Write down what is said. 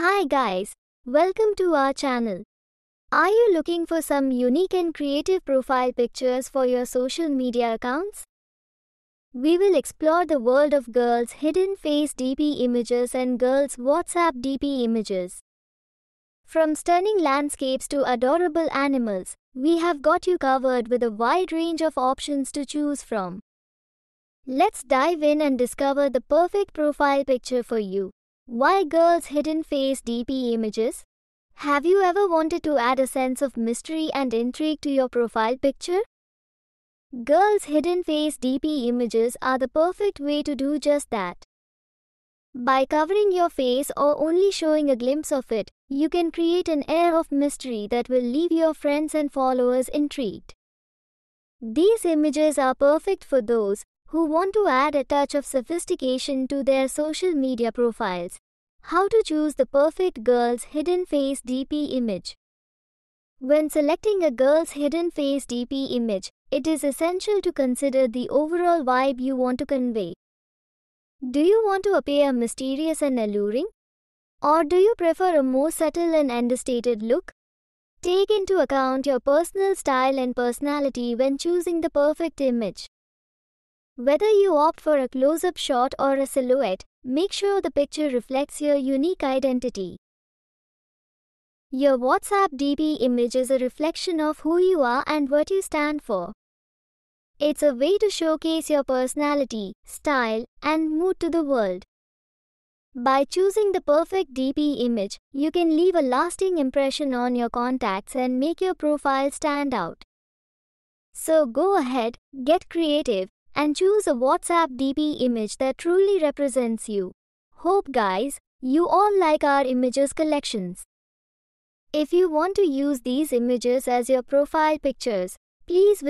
Hi guys, welcome to our channel. Are you looking for some unique and creative profile pictures for your social media accounts? We will explore the world of girls' hidden face DP images and girls' WhatsApp DP images. From stunning landscapes to adorable animals, we have got you covered with a wide range of options to choose from. Let's dive in and discover the perfect profile picture for you. Why girls hidden face DP images? Have you ever wanted to add a sense of mystery and intrigue to your profile picture? Girls hidden face DP images are the perfect way to do just that. By covering your face or only showing a glimpse of it, you can create an air of mystery that will leave your friends and followers intrigued. These images are perfect for those who want to add a touch of sophistication to their social media profiles, how to choose the perfect girl's hidden face DP image. When selecting a girl's hidden face DP image, it is essential to consider the overall vibe you want to convey. Do you want to appear mysterious and alluring? Or do you prefer a more subtle and understated look? Take into account your personal style and personality when choosing the perfect image. Whether you opt for a close-up shot or a silhouette, make sure the picture reflects your unique identity. Your WhatsApp DP image is a reflection of who you are and what you stand for. It's a way to showcase your personality, style, and mood to the world. By choosing the perfect DP image, you can leave a lasting impression on your contacts and make your profile stand out. So go ahead, get creative, and choose a WhatsApp DP image that truly represents you. Hope guys, you all like our images collections. If you want to use these images as your profile pictures, please